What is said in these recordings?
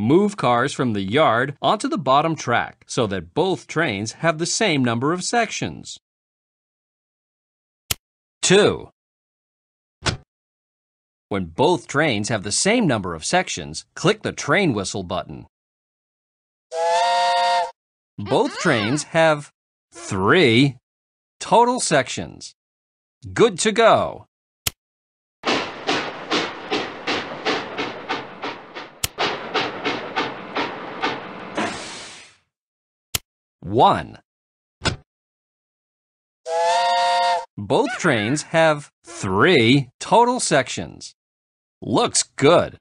move cars from the yard onto the bottom track so that both trains have the same number of sections. 2. When both trains have the same number of sections, click the train whistle button. Both trains have three total sections. Good to go! 1. Both trains have three total sections. Looks good.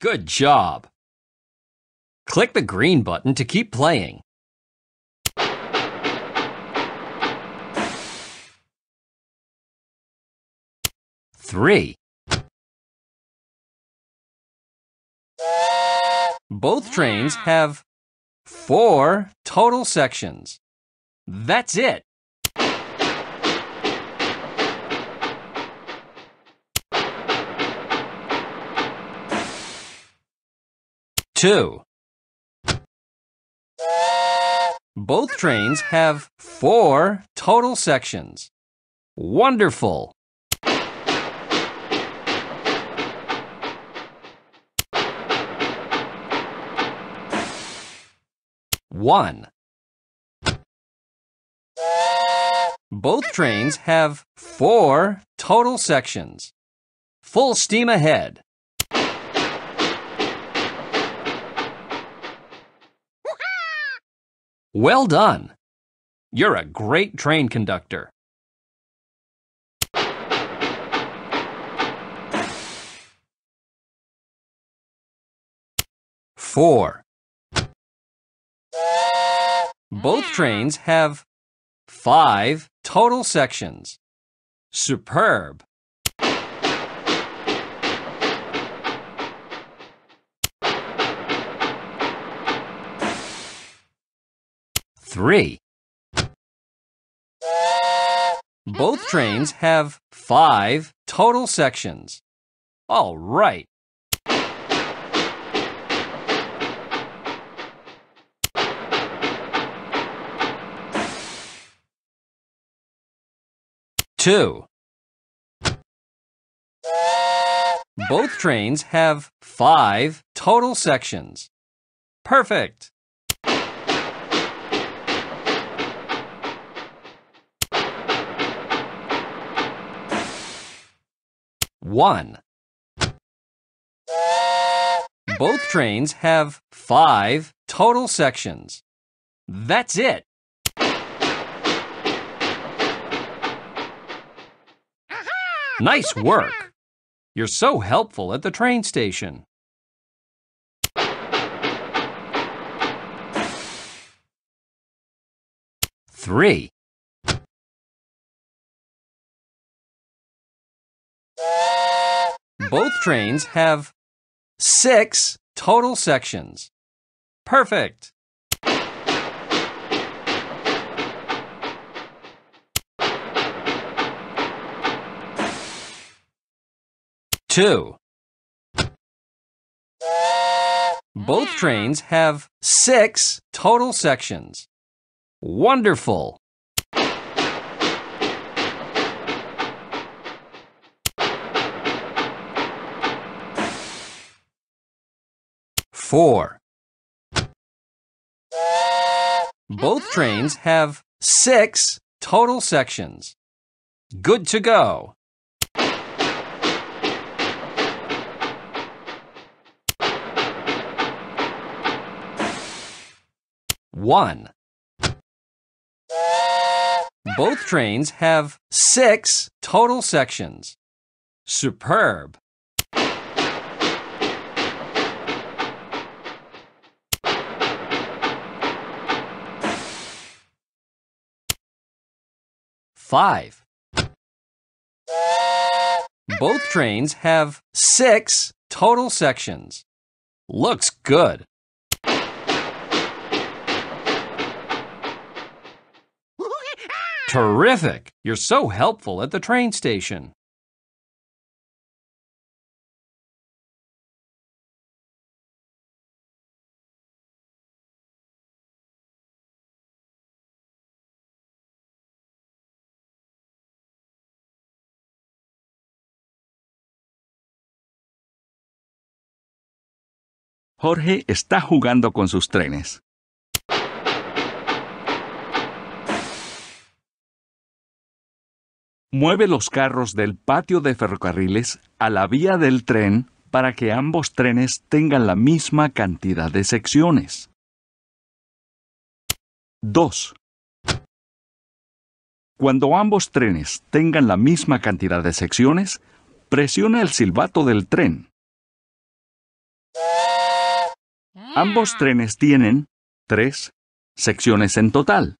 Good job. Click the green button to keep playing. Three. Both trains have four total sections. That's it. Two. Both trains have four total sections. Wonderful! 1. Both trains have four total sections. Full steam ahead. Well done. You're a great train conductor. Four. Both trains have five total sections. Superb. Three. Both uh-huh. trains have five total sections. All right. two. Both trains have five total sections. Perfect! One. Both trains have five total sections. That's it! Nice work! You're so helpful at the train station. Three. Both trains have six total sections. Perfect! two. Both trains have six total sections. Wonderful! Four. Both mm-hmm. trains have six total sections. Good to go. one. Both trains have six total sections. Superb. Five. Both trains have six total sections. Looks good. Terrific! You're so helpful at the train station. Jorge está jugando con sus trenes. mueve los carros del patio de ferrocarriles a la vía del tren para que ambos trenes tengan la misma cantidad de secciones. 2. Cuando ambos trenes tengan la misma cantidad de secciones, presiona el silbato del tren. Ambos trenes tienen tres secciones en total.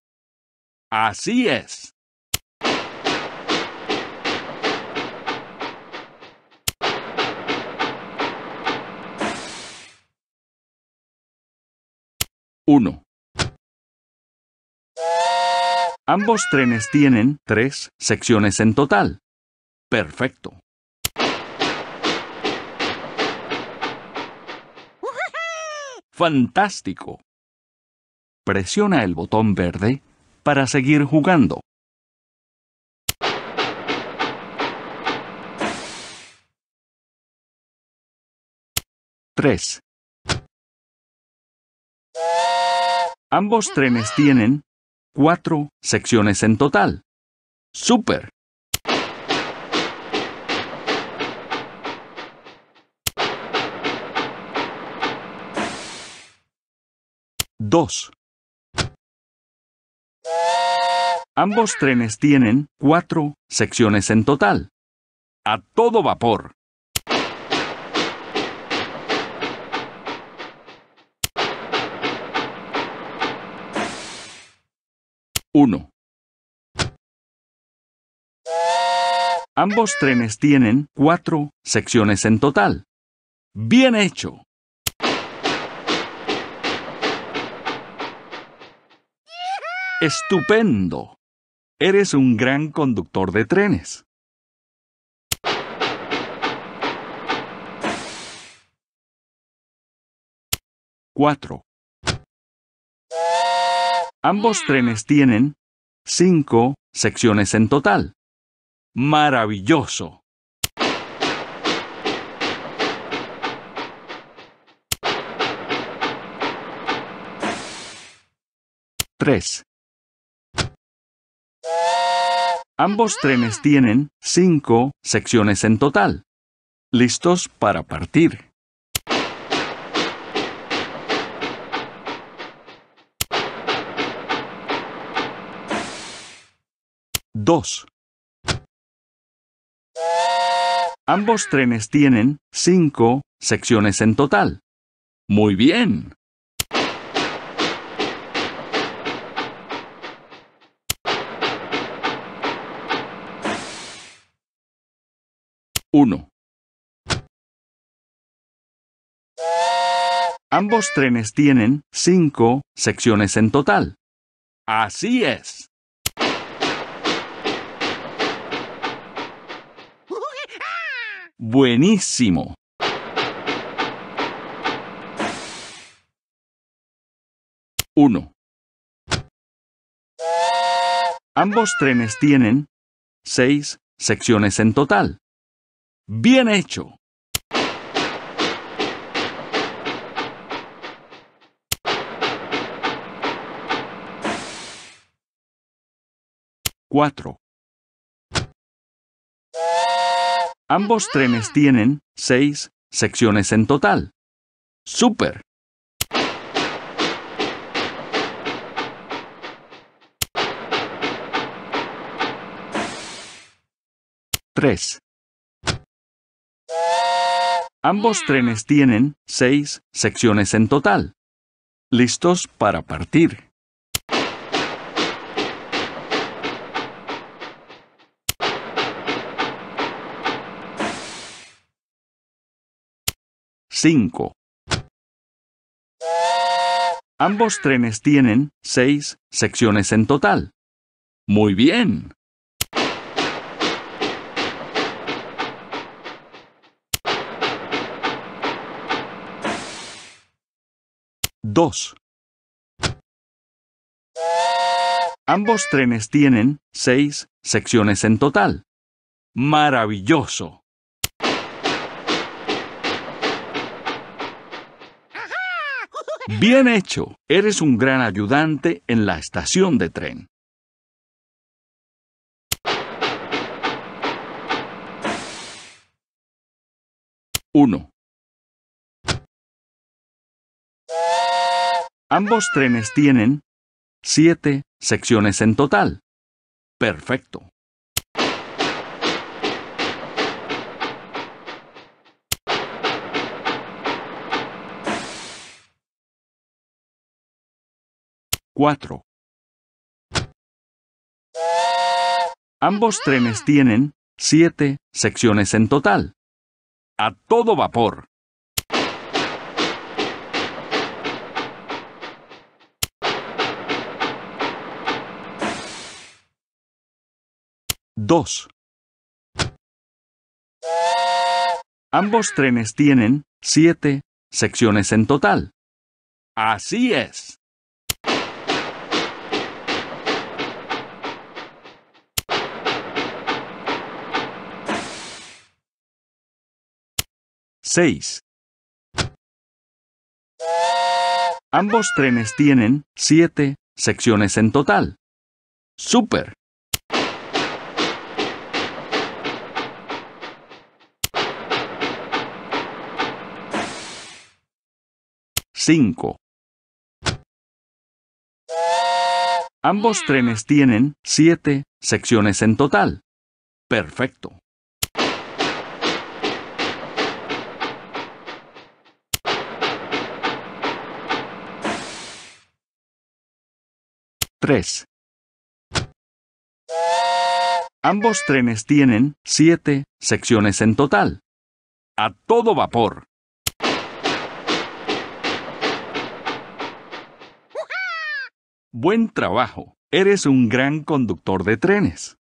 Así es. Uno. Ambos trenes tienen tres secciones en total. Perfecto. Fantástico. Presiona el botón verde para seguir jugando. Tres. Ambos trenes tienen cuatro secciones en total. ¡Súper! Dos. Ambos trenes tienen cuatro secciones en total. A todo vapor. 1. Ambos trenes tienen cuatro secciones en total. Bien hecho. Estupendo. Eres un gran conductor de trenes. 4. Ambos trenes tienen cinco secciones en total. Maravilloso. Tres. Ambos trenes tienen cinco secciones en total. Listos para partir. 2. Ambos trenes tienen cinco secciones en total. Muy bien. Uno. Ambos trenes tienen cinco secciones en total. Así es. Buenísimo. Uno. Ambos trenes tienen seis secciones en total. Bien hecho. 4. Ambos trenes tienen seis secciones en total. Super. Tres. Ambos trenes tienen seis secciones en total. Listos para partir. 5. Ambos trenes tienen 6 secciones en total. Muy bien. 2. Ambos trenes tienen 6 secciones en total. Maravilloso. Bien hecho. Eres un gran ayudante en la estación de tren. 1. Ambos trenes tienen siete secciones en total. Perfecto. 4. Ambos trenes tienen siete secciones en total. A todo vapor. 2. Ambos trenes tienen siete secciones en total. Así es. 6. Ambos trenes tienen siete secciones en total. Super. Cinco. Ambos trenes tienen siete secciones en total. Perfecto. 3. Ambos trenes tienen siete secciones en total. A todo vapor. Buen trabajo. Eres un gran conductor de trenes.